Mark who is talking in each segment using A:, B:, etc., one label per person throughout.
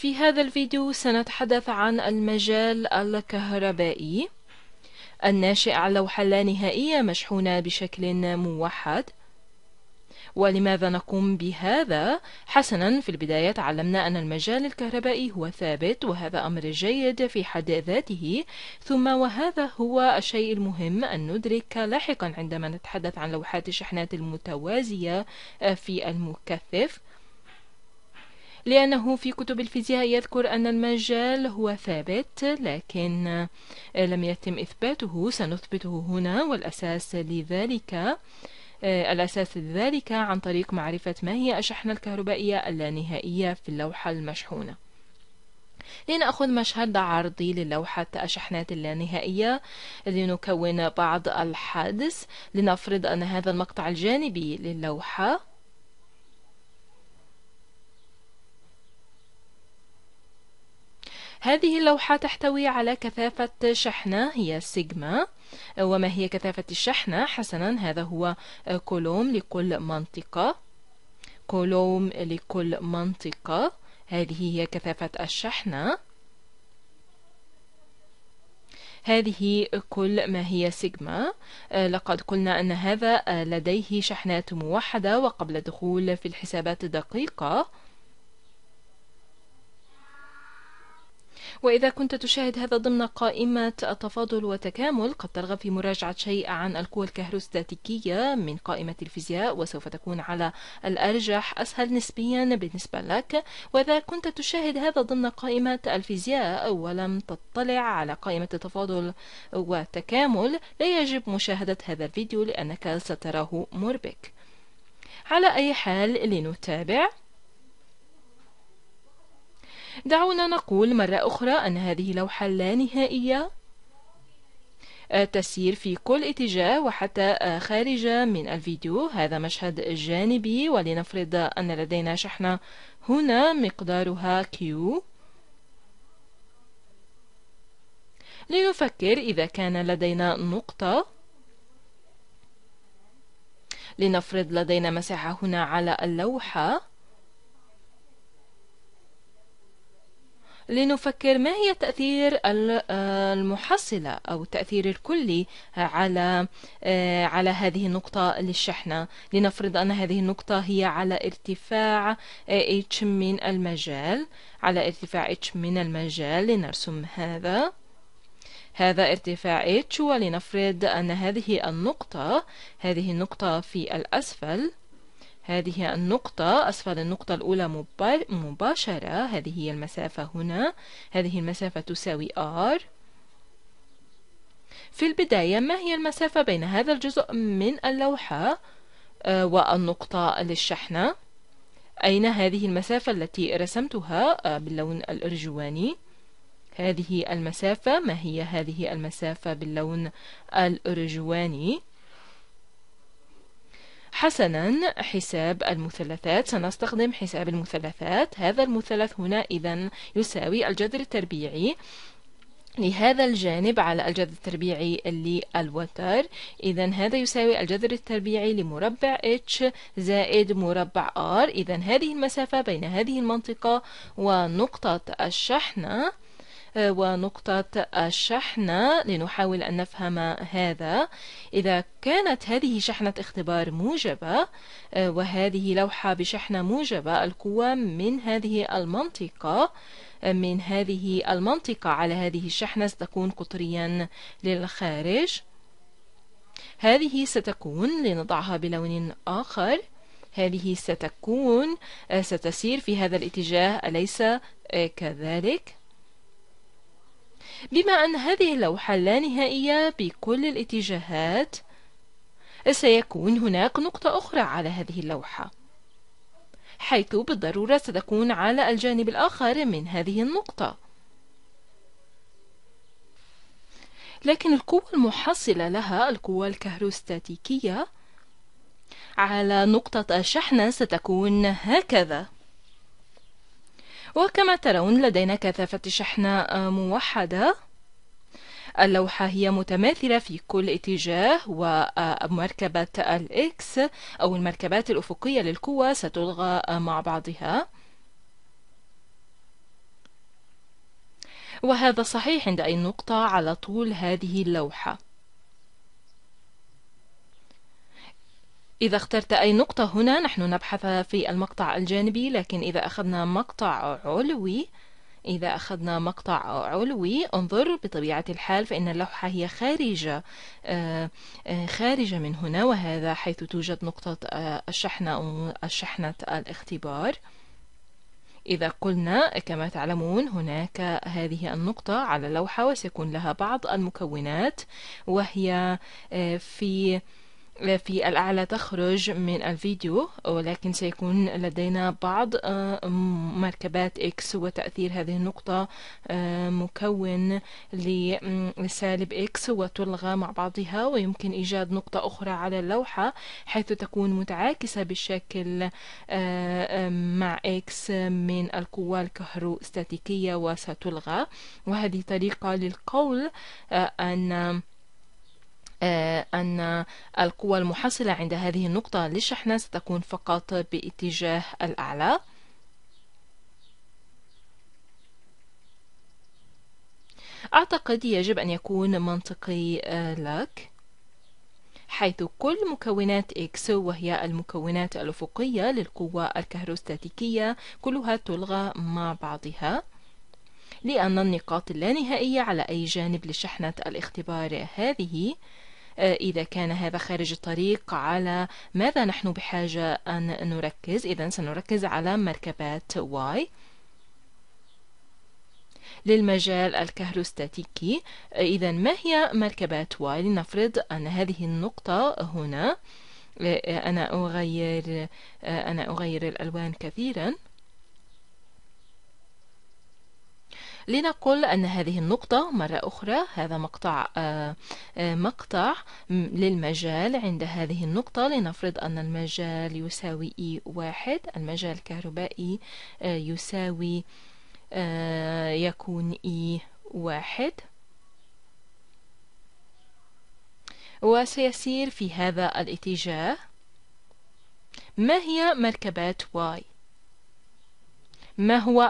A: في هذا الفيديو سنتحدث عن المجال الكهربائي الناشئ عن لوحة لا نهائية مشحونة بشكل موحد ولماذا نقوم بهذا؟ حسنا في البداية تعلمنا أن المجال الكهربائي هو ثابت وهذا أمر جيد في حد ذاته ثم وهذا هو الشيء المهم أن ندرك لاحقا عندما نتحدث عن لوحات الشحنات المتوازية في المكثف لأنه في كتب الفيزياء يذكر أن المجال هو ثابت لكن آه، لم يتم إثباته سنثبته هنا والأساس لذلك آه، الأساس لذلك عن طريق معرفة ما هي الشحنة الكهربائية اللانهائية في اللوحة المشحونة لنأخذ مشهد عرضي للوحة الشحنات اللانهائية لنكون بعض الحدس لنفرض أن هذا المقطع الجانبي للوحة هذه اللوحة تحتوي على كثافة شحنة هي سيجما وما هي كثافة الشحنة؟ حسنا هذا هو كولوم لكل منطقة كولوم لكل منطقة هذه هي كثافة الشحنة هذه كل ما هي سيجما لقد قلنا أن هذا لديه شحنات موحدة وقبل الدخول في الحسابات الدقيقة وإذا كنت تشاهد هذا ضمن قائمة التفاضل وتكامل قد ترغب في مراجعة شيء عن القوى الكهروستاتيكية من قائمة الفيزياء وسوف تكون على الأرجح أسهل نسبيا بالنسبة لك وإذا كنت تشاهد هذا ضمن قائمة الفيزياء ولم تطلع على قائمة التفاضل وتكامل لا يجب مشاهدة هذا الفيديو لأنك ستراه مربك على أي حال لنتابع دعونا نقول مرة أخرى أن هذه لوحة لا نهائية آه، تسير في كل اتجاه وحتى آه، خارج من الفيديو هذا مشهد جانبي ولنفرض أن لدينا شحنة هنا مقدارها Q لنفكر إذا كان لدينا نقطة لنفرض لدينا مساحة هنا على اللوحة لنفكر ما هي تأثير آه، المحصلة أو التأثير الكلي على آه، على هذه النقطة للشحنة لنفرض أن هذه النقطة هي على ارتفاع h من المجال على ارتفاع h من المجال لنرسم هذا هذا ارتفاع h ولنفرض أن هذه النقطة هذه النقطة في الأسفل هذه النقطة أسفل النقطة الأولى مباشرة هذه هي المسافة هنا هذه المسافة تساوي R في البداية ما هي المسافة بين هذا الجزء من اللوحة آه، والنقطة للشحنة أين هذه المسافة التي رسمتها آه، باللون الأرجواني هذه المسافة ما هي هذه المسافة باللون الأرجواني حسنا حساب المثلثات سنستخدم حساب المثلثات هذا المثلث هنا إذا يساوي الجذر التربيعي لهذا الجانب على الجذر التربيعي للوتر إذا هذا يساوي الجذر التربيعي لمربع h زائد مربع r إذا هذه المسافة بين هذه المنطقة ونقطة الشحنة ونقطة الشحنة لنحاول أن نفهم هذا إذا كانت هذه شحنة اختبار موجبة آه، وهذه لوحة بشحنة موجبة القوة من هذه المنطقة آه، من هذه المنطقة على هذه الشحنة ستكون قطريا للخارج هذه ستكون لنضعها بلون آخر هذه ستكون آه، ستسير في هذا الاتجاه أليس كذلك؟ بما أن هذه اللوحة اللانهائية بكل الاتجاهات سيكون هناك نقطة أخرى على هذه اللوحة حيث بالضرورة ستكون على الجانب الآخر من هذه النقطة لكن القوة المحصلة لها القوة الكهروستاتيكية على نقطة الشحنة ستكون هكذا وكما ترون لدينا كثافة شحنة آه، موحدة اللوحة هي متماثلة في كل اتجاه ومركبة آه، الإكس أو المركبات الأفقية للقوة ستلغى آه، مع بعضها وهذا صحيح عند أي نقطة على طول هذه اللوحة إذا اخترت أي نقطة هنا نحن نبحث في المقطع الجانبي لكن إذا أخذنا مقطع علوي إذا أخذنا مقطع علوي انظر بطبيعة الحال فإن اللوحة هي خارجة آه، آه، خارجة من هنا وهذا حيث توجد نقطة آه، الشحنة أو الشحنة الاختبار إذا قلنا كما تعلمون هناك هذه النقطة على اللوحة وسيكون لها بعض المكونات وهي في في الأعلى تخرج من الفيديو ولكن سيكون لدينا بعض آه، مركبات إكس وتأثير هذه النقطة آه، مكون لسالب إكس وتلغى مع بعضها ويمكن إيجاد نقطة أخرى على اللوحة حيث تكون متعاكسة بالشكل آه، مع إكس من القوة الكهروستاتيكية وستلغى وهذه طريقة للقول أن آه، أن القوة المحصلة عند هذه النقطة للشحنة ستكون فقط باتجاه الأعلى أعتقد يجب أن يكون منطقي آه، لك حيث كل مكونات X وهي المكونات الأفقية للقوة الكهروستاتيكية كلها تلغى مع بعضها لأن النقاط اللانهائية على أي جانب لشحنة الاختبار هذه إذا كان هذا خارج الطريق على ماذا نحن بحاجة أن نركز إذا سنركز على مركبات واي للمجال الكهروستاتيكي إذا ما هي مركبات واي لنفرض أن هذه النقطة هنا أنا أغير أنا أغير الألوان كثيرا لنقل أن هذه النقطة مرة أخرى هذا مقطع آه، آه، مقطع للمجال عند هذه النقطة لنفرض أن المجال يساوي إي e واحد المجال الكهربائي آه، يساوي يكون إي e واحد وسيسير في هذا الاتجاه ما هي مركبات واي ما هو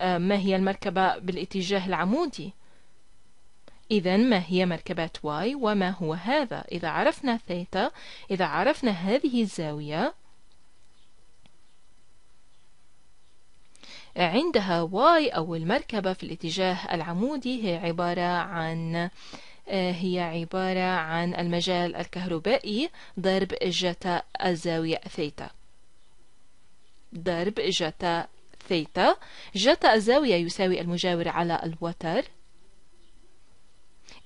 A: آه، ما هي المركبة بالاتجاه العمودي إذا ما هي مركبة واي وما هو هذا إذا عرفنا ثيتا إذا عرفنا هذه الزاوية عندها واي أو المركبة في الاتجاه العمودي هي عبارة عن آه، هي عبارة عن المجال الكهربائي ضرب جتا الزاوية ثيتا ضرب جتا ثيتا جتا زاوية يساوي المجاور على الوتر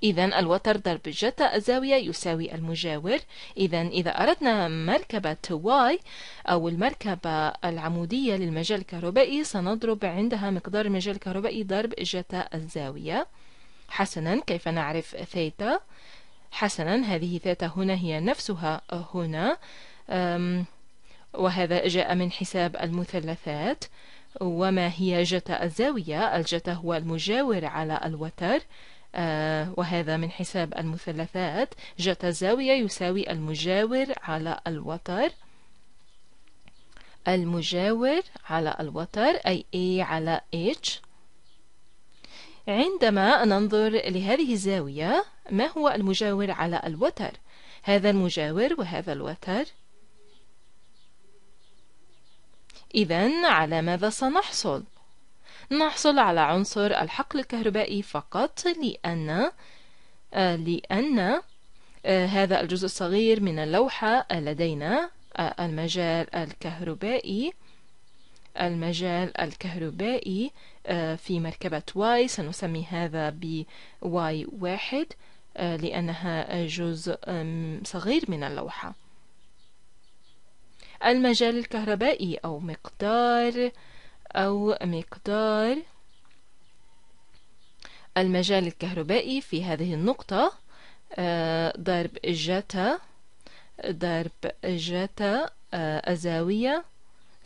A: إذا الوتر ضرب جتا الزاوية يساوي المجاور إذا إذا أردنا مركبة واي أو المركبة العمودية للمجال الكهربائي سنضرب عندها مقدار المجال الكهربائي ضرب جتا الزاوية حسنا كيف نعرف ثيتا حسنا هذه ثيتا هنا هي نفسها هنا وهذا جاء من حساب المثلثات وما هي جتا الزاوية الجتا هو المجاور على الوتر آه، وهذا من حساب المثلثات جتا الزاوية يساوي المجاور على الوتر المجاور على الوتر أي A على H عندما ننظر لهذه الزاوية ما هو المجاور على الوتر؟ هذا المجاور وهذا الوتر إذا على ماذا سنحصل؟ نحصل على عنصر الحقل الكهربائي فقط لأن آه، لأن آه، هذا الجزء الصغير من اللوحة لدينا آه، المجال الكهربائي المجال الكهربائي في مركبة واي سنسمي هذا ب واي واحد لأنها جزء صغير من اللوحة المجال الكهربائي أو مقدار أو مقدار المجال الكهربائي في هذه النقطة آه، ضرب جتا ضرب جتا الزاوية آه،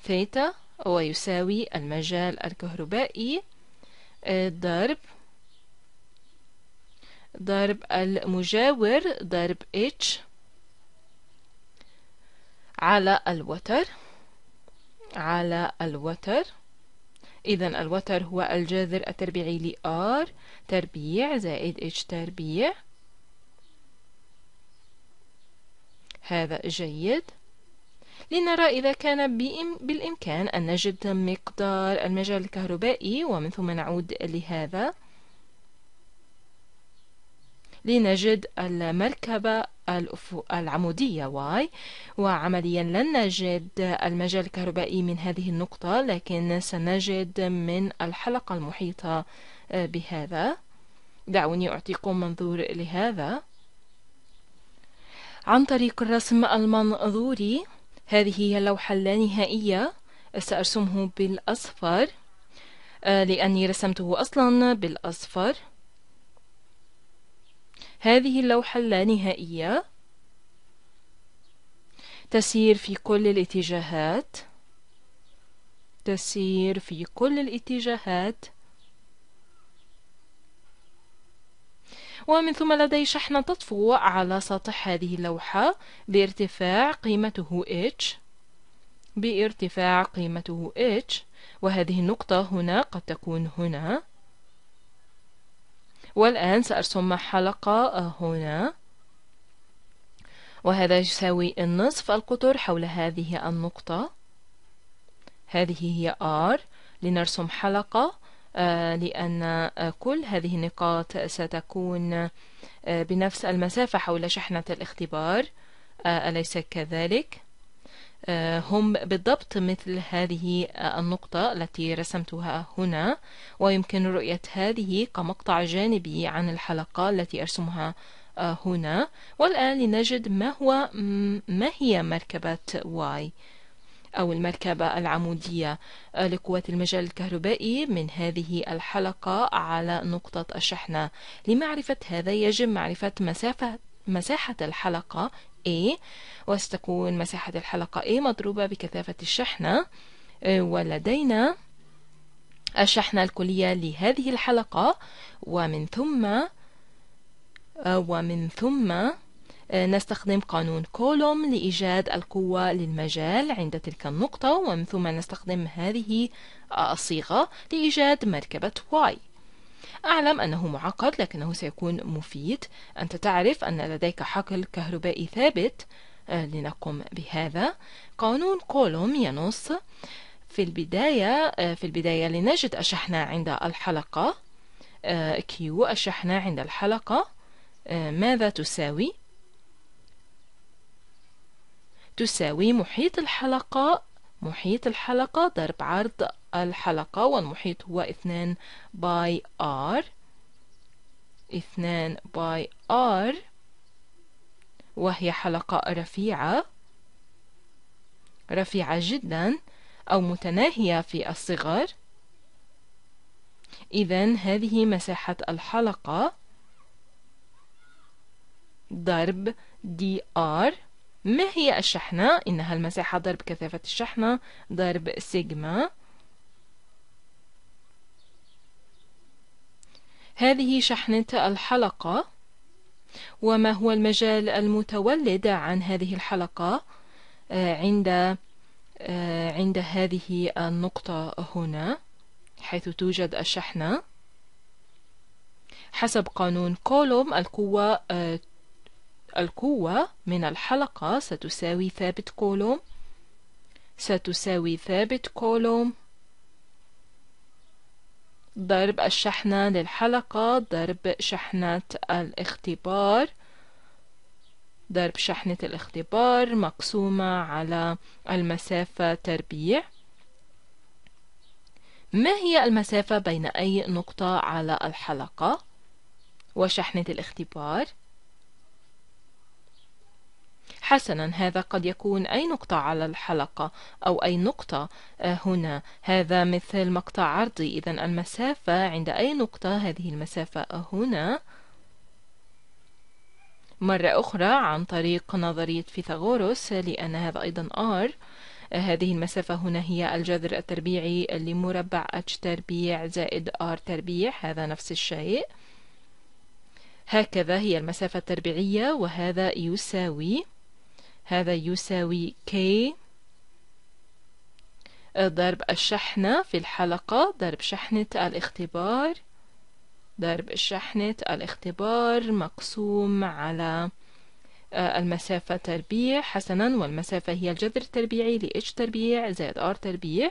A: ثيتا ويساوي المجال الكهربائي آه، ضرب ضرب المجاور ضرب h على الوتر على الوتر إذا الوتر هو الجذر التربيعي ل R تربيع زائد H تربيع هذا جيد لنرى إذا كان بالإمكان أن نجد مقدار المجال الكهربائي ومن ثم نعود لهذا لنجد المركبة العمودية Y وعمليا لن نجد المجال الكهربائي من هذه النقطة لكن سنجد من الحلقة المحيطة آه، بهذا دعوني أعطيكم منظور لهذا عن طريق الرسم المنظوري هذه هي اللوحة اللانهائية سأرسمه بالأصفر آه، لأني رسمته أصلا بالأصفر هذه اللوحة اللانهائية تسير في كل الاتجاهات تسير في كل الاتجاهات ومن ثم لدي شحنة تطفو على سطح هذه اللوحة بارتفاع قيمته h بارتفاع قيمته h وهذه النقطة هنا قد تكون هنا والآن سأرسم حلقة آه، هنا وهذا يساوي النصف القطر حول هذه النقطة هذه هي R لنرسم حلقة آه، لأن آه، كل هذه النقاط ستكون بنفس المسافة حول شحنة الاختبار أليس كذلك؟ آه، هم بالضبط مثل هذه النقطة التي رسمتها هنا ويمكن رؤية هذه كمقطع جانبي عن الحلقة التي أرسمها آه، هنا والآن لنجد ما هو ما هي مركبة واي أو المركبة العمودية آه، لقوة المجال الكهربائي من هذه الحلقة على نقطة الشحنة لمعرفة هذا يجب معرفة مسافة مساحة الحلقة A وستكون مساحة الحلقة A مضروبة بكثافة الشحنة آه، ولدينا الشحنة الكلية لهذه الحلقة ومن ثم آه، ومن ثم آه، نستخدم قانون كولوم لإيجاد القوة للمجال عند تلك النقطة ومن ثم نستخدم هذه الصيغة لإيجاد مركبة y أعلم أنه معقد لكنه سيكون مفيد أنت تعرف أن لديك حقل كهربائي ثابت آه، لنقم بهذا قانون كولوم ينص في البداية آه، في البداية لنجد الشحنة عند الحلقة كيو آه، الشحنة عند الحلقة ماذا تساوي؟ تساوي محيط الحلقة محيط الحلقة ضرب عرض الحلقة والمحيط هو اثنان باي ار اثنان باي ار وهي حلقة رفيعة رفيعة جدا أو متناهية في الصغر إذا هذه مساحة الحلقة ضرب دي ار ما هي الشحنة؟ إنها المساحة ضرب كثافة الشحنة ضرب سيجما هذه شحنة الحلقة وما هو المجال المتولد عن هذه الحلقة آه، عند آه، عند هذه النقطة هنا حيث توجد الشحنة حسب قانون كولوم القوة آه، القوة من الحلقة ستساوي ثابت كولوم ستساوي ثابت كولوم ضرب الشحنة للحلقة ضرب شحنة الاختبار ضرب شحنة الاختبار مقسومة على المسافة تربيع ما هي المسافة بين أي نقطة على الحلقة وشحنة الاختبار؟ حسنا هذا قد يكون أي نقطة على الحلقة أو أي نقطة آه، هنا هذا مثل مقطع عرضي إذا المسافة عند أي نقطة هذه المسافة هنا مرة أخرى عن طريق نظرية فيثاغورس لأن هذا أيضا R آه، هذه المسافة هنا هي الجذر التربيعي لمربع h تربيع زائد r تربيع هذا نفس الشيء هكذا هي المسافة التربيعية وهذا يساوي هذا يساوي K ضرب الشحنة في الحلقة ضرب شحنة الاختبار ضرب شحنة الاختبار مقسوم على آه، المسافة تربيع حسنا والمسافة هي الجذر التربيعي ل h تربيع زائد r تربيع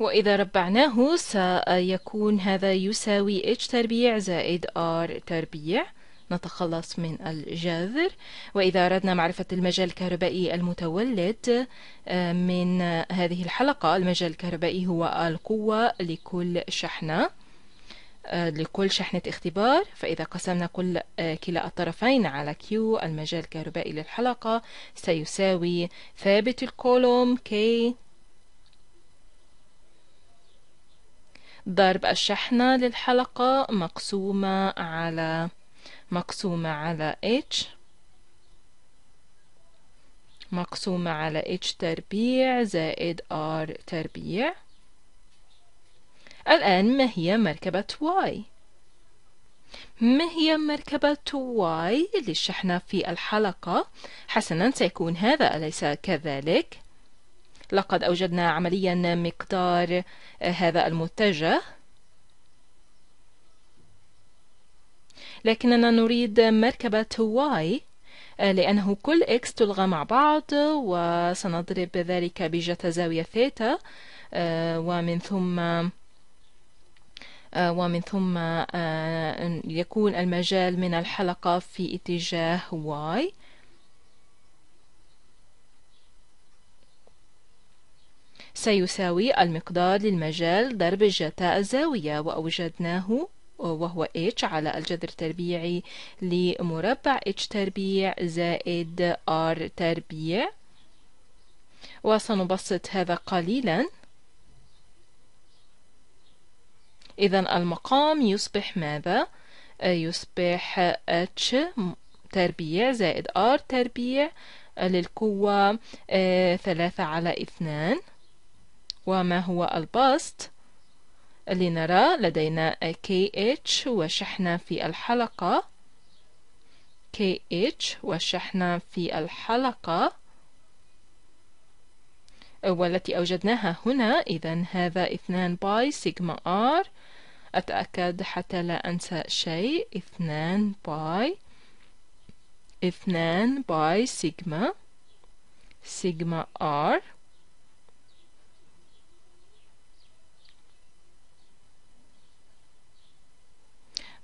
A: وإذا ربعناه سيكون هذا يساوي h تربيع زائد r تربيع نتخلص من الجذر وإذا أردنا معرفة المجال الكهربائي المتولد آه، من هذه الحلقة المجال الكهربائي هو القوة لكل شحنة آه، لكل شحنة اختبار فإذا قسمنا كل آه، كلا الطرفين على Q المجال الكهربائي للحلقة سيساوي ثابت الكولوم K ضرب الشحنة للحلقة مقسومة على مقسومة على h مقسومة على h تربيع زائد r تربيع الآن ما هي مركبة y؟ ما هي مركبة y للشحنة في الحلقة؟ حسنا سيكون هذا أليس كذلك؟ لقد أوجدنا عمليا مقدار آه، هذا المتجه لكننا نريد مركبة y آه، لأنه كل x تلغى مع بعض وسنضرب ذلك بجتا زاوية ثيتا آه، ومن ثم آه، ومن ثم يكون المجال من الحلقة في اتجاه y سيساوي المقدار للمجال ضرب الجتا الزاوية وأوجدناه وهو h على الجذر التربيعي لمربع h تربيع زائد r تربيع وسنبسط هذا قليلا إذا المقام يصبح ماذا؟ يصبح h تربيع زائد r تربيع للقوة آه، ثلاثة على اثنان وما هو البسط؟ لنرى لدينا KH وشحنة في الحلقة KH وشحنة في الحلقة والتي أوجدناها هنا إذا هذا 2 باي سيجما R أتأكد حتى لا أنسى شيء 2 باي 2 باي سيجما سيجما R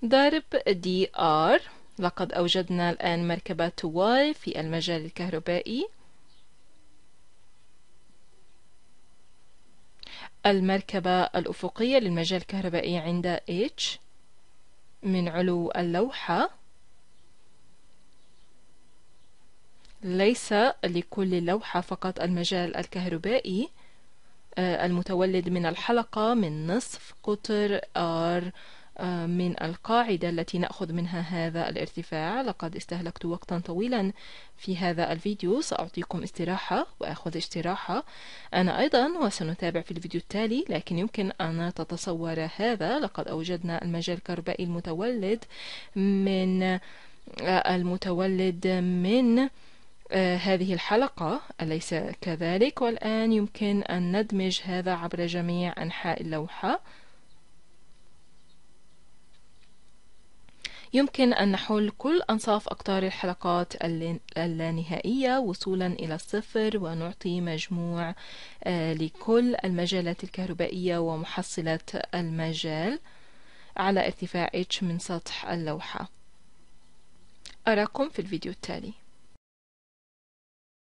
A: ضرب دي ار لقد أوجدنا الآن مركبة واي في المجال الكهربائي المركبة الأفقية للمجال الكهربائي عند H من علو اللوحة ليس لكل لوحة فقط المجال الكهربائي آه، المتولد من الحلقة من نصف قطر R آه، من القاعدة التي نأخذ منها هذا الارتفاع لقد استهلكت وقتا طويلا في هذا الفيديو سأعطيكم استراحة وأخذ استراحة أنا أيضا وسنتابع في الفيديو التالي لكن يمكن أن تتصور هذا لقد أوجدنا المجال الكهربائي المتولد من آه، المتولد من آه، هذه الحلقة أليس كذلك والآن يمكن أن ندمج هذا عبر جميع أنحاء اللوحة يمكن أن نحل كل أنصاف أقطار الحلقات اللانهائية وصولا إلى الصفر ونعطي مجموع آه، لكل المجالات الكهربائية ومحصلة المجال على ارتفاع h من سطح اللوحة أراكم في الفيديو التالي